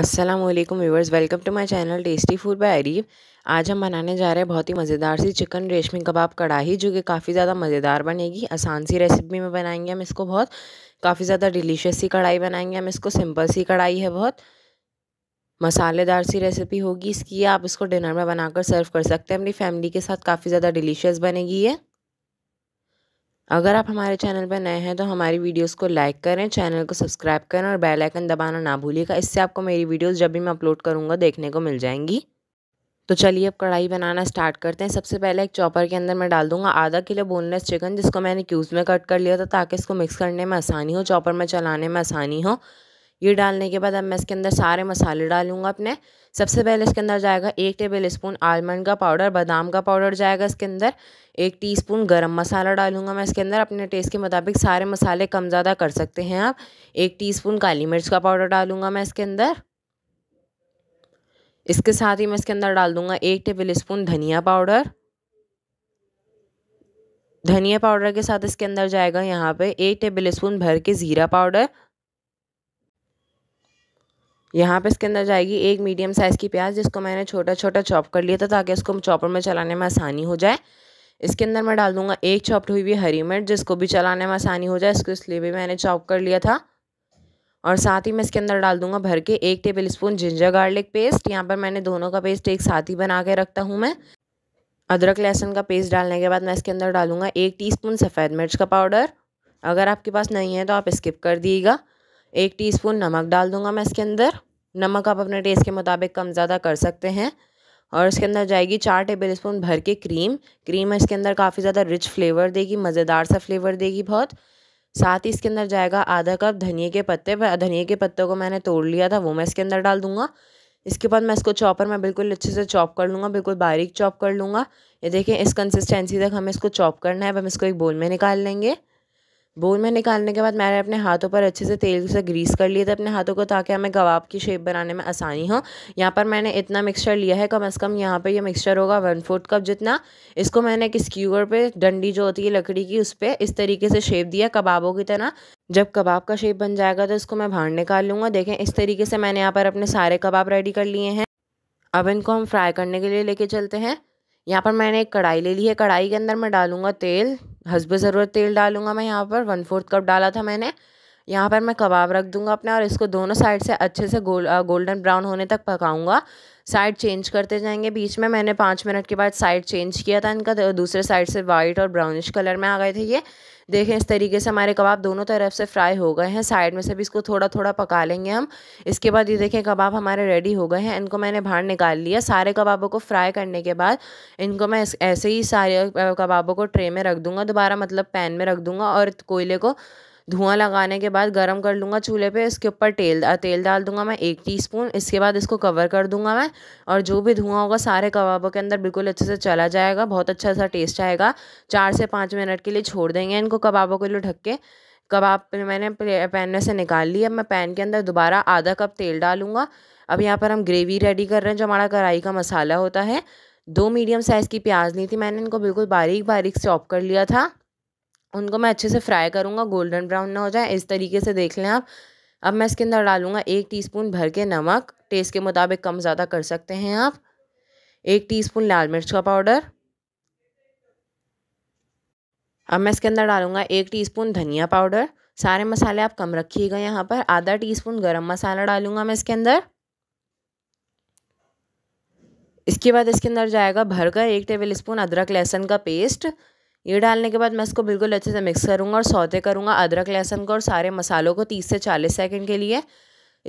अस्सलाम वालेकुम viewers welcome to my channel tasty food by Areeb आज हम बनाने जा रहे हैं बहुत ही मज़ेदार सी चिकन रेशमी कबाब कढ़ाई जो कि काफ़ी ज़्यादा मज़ेदार बनेगी आसान सी रेसिपी में बनाएंगे हम इसको बहुत काफ़ी ज़्यादा डिलीशियस सी कढ़ाई बनाएंगे हम इसको सिंपल सी कढ़ाई है बहुत मसालेदार सी रेसिपी होगी इसकी आप इसको डिनर में बनाकर सर्व कर सकते हैं अपनी फैमिली के साथ काफ़ी ज़्यादा डिलीशियस बनेगी ये अगर आप हमारे चैनल पर नए हैं तो हमारी वीडियोस को लाइक करें चैनल को सब्सक्राइब करें और बेल आइकन दबाना ना भूलिएगा इससे आपको मेरी वीडियोस जब भी मैं अपलोड करूँगा देखने को मिल जाएंगी तो चलिए अब कढ़ाई बनाना स्टार्ट करते हैं सबसे पहले एक चॉपर के अंदर मैं डाल दूंगा आधा किलो बोनलेस चिकन जिसको मैंने क्यूज़ में कट कर लिया था ताकि इसको मिक्स करने में आसानी हो चॉपर में चलाने में आसानी हो ये डालने के बाद अब मैं इसके अंदर सारे मसाले डालूंगा अपने सबसे पहले इसके अंदर जाएगा एक टेबल स्पून आलमंड का पाउडर बादाम का पाउडर जाएगा इसके अंदर एक टीस्पून गरम मसाला डालूंगा मैं इसके अंदर अपने टेस्ट के मुताबिक सारे मसाले कम ज़्यादा कर सकते हैं आप एक टी काली मिर्च का पाउडर डालूंगा मैं इसके अंदर इसके साथ ही मैं इसके अंदर डाल दूंगा एक टेबल स्पून धनिया पाउडर धनिया पाउडर के साथ इसके अंदर जाएगा यहाँ पे एक टेबल स्पून भर के ज़ीरा पाउडर यहाँ पे इसके अंदर जाएगी एक मीडियम साइज़ की प्याज जिसको मैंने छोटा छोटा चॉप कर लिया था ताकि उसको चॉपर में चलाने में आसानी हो जाए इसके अंदर मैं डाल दूंगा एक चॉप्ड हुई हुई हरी मिर्च जिसको भी चलाने में आसानी हो जाए इसको इसलिए भी मैंने चॉप कर लिया था और साथ ही मैं इसके अंदर डाल दूंगा भर के एक tablespoon ginger garlic paste यहाँ पर मैंने दोनों का पेस्ट एक साथ ही बना के रखता हूँ मैं अदरक लहसुन का पेस्ट डालने के बाद मैं इसके अंदर डालूंगा एक टीस्पून सफ़ेद मिर्च का पाउडर अगर आपके पास नहीं है तो आप स्किप कर दिएगा एक टीस्पून नमक डाल दूँगा मैं इसके अंदर नमक आप अपने टेस्ट के मुताबिक कम ज़्यादा कर सकते हैं और इसके अंदर जाएगी चार टेबल स्पून भर के क्रीम क्रीम इसके अंदर काफ़ी ज़्यादा रिच फ्लेवर देगी मज़ेदार सा फ्लेवर देगी बहुत साथ ही इसके अंदर जाएगा आधा कप धनिए के पत्ते धनिए के पत्ते को मैंने तोड़ लिया था वो मैं इसके अंदर डाल दूँगा इसके बाद मैं इसको चॉपर में बिल्कुल अच्छे से चॉप कर लूँगा बिल्कुल बारीक चॉप कर लूँगा ये देखें इस कंसिस्टेंसी तक हमें इसको चॉप करना है अब हम इसको एक बोल में निकाल लेंगे बोन में निकालने के बाद मैंने अपने हाथों पर अच्छे से तेल से ग्रीस कर लिए थे अपने हाथों को ताकि हमें कबाब की शेप बनाने में आसानी हो यहाँ पर मैंने इतना मिक्सचर लिया है कम अज़ कम यहाँ पर यह मिक्सचर होगा वन फोर्थ कप जितना इसको मैंने एक स्क्यूअर पे डंडी जो होती है लकड़ी की उस पर इस तरीके से शेप दिया कबाबों की तरह जब कबाब का शेप बन जाएगा तो इसको मैं बाहर निकाल लूँगा देखें इस तरीके से मैंने यहाँ पर अपने सारे कबाब रेडी कर लिए हैं अब इनको हम फ्राई करने के लिए लेके चलते हैं यहाँ पर मैंने एक कढ़ाई ले ली है कढ़ाई के अंदर मैं डालूँगा तेल हसब ज़रूरत तेल डालूंगा मैं यहाँ पर वन फोर्थ कप डाला था मैंने यहाँ पर मैं कबाब रख दूँगा अपना और इसको दोनों साइड से अच्छे से गोल गोल्डन ब्राउन होने तक पकाऊँगा साइड चेंज करते जाएंगे बीच में मैंने पाँच मिनट के बाद साइड चेंज किया था इनका दूसरे साइड से वाइट और ब्राउनिश कलर में आ गए थे ये देखें इस तरीके से हमारे कबाब दोनों तरफ से फ्राई हो गए हैं साइड में से भी इसको थोड़ा थोड़ा पका लेंगे हम इसके बाद ये देखें कबाब हमारे रेडी हो गए हैं इनको मैंने बाहर निकाल लिया सारे कबाबों को फ्राई करने के बाद इनको मैं ऐसे ही सारे कबाबों को ट्रे में रख दूँगा दोबारा मतलब पैन में रख दूँगा और कोयले को धुआं लगाने के बाद गर्म कर लूँगा चूल्हे पे इसके ऊपर तेल तेल डाल दूँगा मैं एक टीस्पून इसके बाद इसको कवर कर दूँगा मैं और जो भी धुआं होगा सारे कबाबों के अंदर बिल्कुल अच्छे से चला जाएगा बहुत अच्छा सा टेस्ट आएगा चार से पाँच मिनट के लिए छोड़ देंगे इनको कबाबों के लिए ढक के कबाब मैंने पैन में से निकाल ली अब मैं पैन के अंदर दोबारा आधा कप तेल डालूँगा अब यहाँ पर हम ग्रेवी रेडी कर रहे हैं जो हमारा कढ़ाई का मसाला होता है दो मीडियम साइज़ की प्याज ली थी मैंने इनको बिल्कुल बारीक बारीक चॉप कर लिया था उनको मैं अच्छे से फ्राई करूँगा गोल्डन ब्राउन ना हो जाए इस तरीके से देख लें आप अब मैं इसके अंदर डालूंगा एक टीस्पून भर के नमक टेस्ट के मुताबिक कम ज़्यादा कर सकते हैं आप एक टीस्पून लाल मिर्च का पाउडर अब मैं इसके अंदर डालूंगा एक टीस्पून धनिया पाउडर सारे मसाले आप कम रखिएगा यहाँ पर आधा टीस्पून गरम मसाला डालूंगा मैं इसके अंदर इसके बाद इसके अंदर जाएगा भरकर एक टेबल स्पून अदरक लहसुन का पेस्ट ये डालने के बाद मैं इसको बिल्कुल अच्छे से मिक्स करूँगा और सौते करूँगा अदरक लहसुन को और सारे मसालों को तीस से चालीस सेकेंड के लिए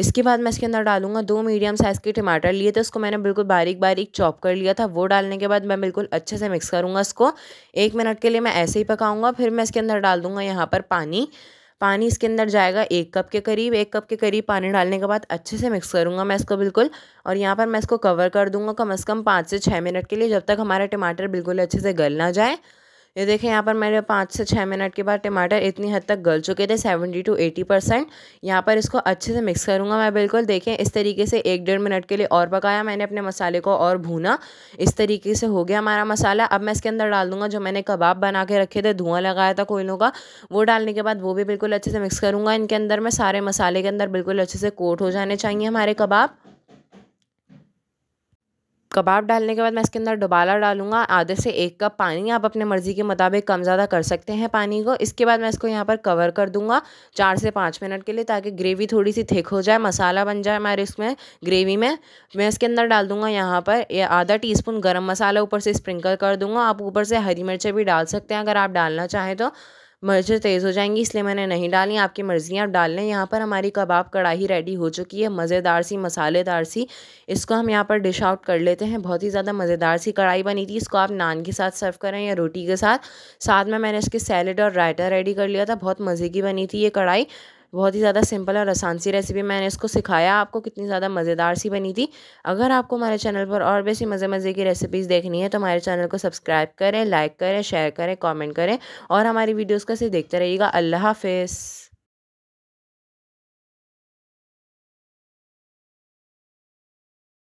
इसके बाद मैं इसके अंदर डालूंगा दो मीडियम साइज़ के टमाटर लिए थे उसको मैंने बिल्कुल बारीक बारीक चॉप कर लिया था वो डालने के बाद मैं बिल्कुल अच्छे से मिक्स करूँगा इसको एक मिनट के लिए मैं ऐसे ही पकाऊँगा फिर मैं इसके अंदर डाल दूंगा यहाँ पर पानी पानी इसके अंदर जाएगा एक कप के करीब एक कप के करीब पानी डालने के बाद अच्छे से मिक्स करूँगा मैं इसको बिल्कुल और यहाँ पर मैं इसको कवर कर दूँगा कम अज़ कम पाँच से छः मिनट के लिए जब तक हमारा टमाटर बिल्कुल अच्छे से गल ना जाए ये देखें यहाँ पर मेरे पाँच से छः मिनट के बाद टमाटर इतनी हद तक गल चुके थे सेवेंटी टू एटी परसेंट यहाँ पर इसको अच्छे से मिक्स करूँगा मैं बिल्कुल देखें इस तरीके से एक डेढ़ मिनट के लिए और पकाया मैंने अपने मसाले को और भूना इस तरीके से हो गया हमारा मसाला अब मैं इसके अंदर डाल दूँगा जो मैंने कबाब बना के रखे थे धुआं लगाया था कोई का वो डालने के बाद वो भी बिल्कुल अच्छे से मिक्स करूँगा इनके अंदर मैं सारे मसाले के अंदर बिल्कुल अच्छे से कोट हो जाने चाहिए हमारे कबाब कबाब डालने के बाद मैं इसके अंदर डुबाला डालूंगा आधे से एक कप पानी आप अपने मर्ज़ी के मुताबिक कम ज़्यादा कर सकते हैं पानी को इसके बाद मैं इसको यहाँ पर कवर कर दूंगा चार से पाँच मिनट के लिए ताकि ग्रेवी थोड़ी सी थिक हो जाए मसाला बन जाए हमारे इसमें ग्रेवी में मैं इसके अंदर डाल दूंगा यहाँ पर आधा टी स्पून गर्म मसाला ऊपर से स्प्रिंकल कर दूंगा आप ऊपर से हरी मिर्चें भी डाल सकते हैं अगर आप डालना चाहें तो मर्चें तेज़ हो जाएंगी इसलिए मैंने नहीं डाली आपकी मर्ज़ी आप डाल लें यहाँ पर हमारी कबाब कढ़ाई रेडी हो चुकी है मज़ेदार सी मसालेदार सी इसको हम यहाँ पर डिश आउट कर लेते हैं बहुत ही ज़्यादा मज़ेदार सी कढ़ाई बनी थी इसको आप नान के साथ सर्व करें या रोटी के साथ साथ में मैंने इसके सैलड और रायता रेडी कर लिया था बहुत मज़े की बनी थी ये कढ़ाई बहुत ही ज़्यादा सिंपल और आसान सी रेसिपी मैंने इसको सिखाया आपको कितनी ज़्यादा मज़ेदार सी बनी थी अगर आपको हमारे चैनल पर और भी ऐसी मज़े मज़े की रेसिपीज़ देखनी है तो हमारे चैनल को सब्सक्राइब करें लाइक करें शेयर करें कॉमेंट करें और हमारी वीडियोज़ का से देखते रहिएगा अल्लाह हाफिज़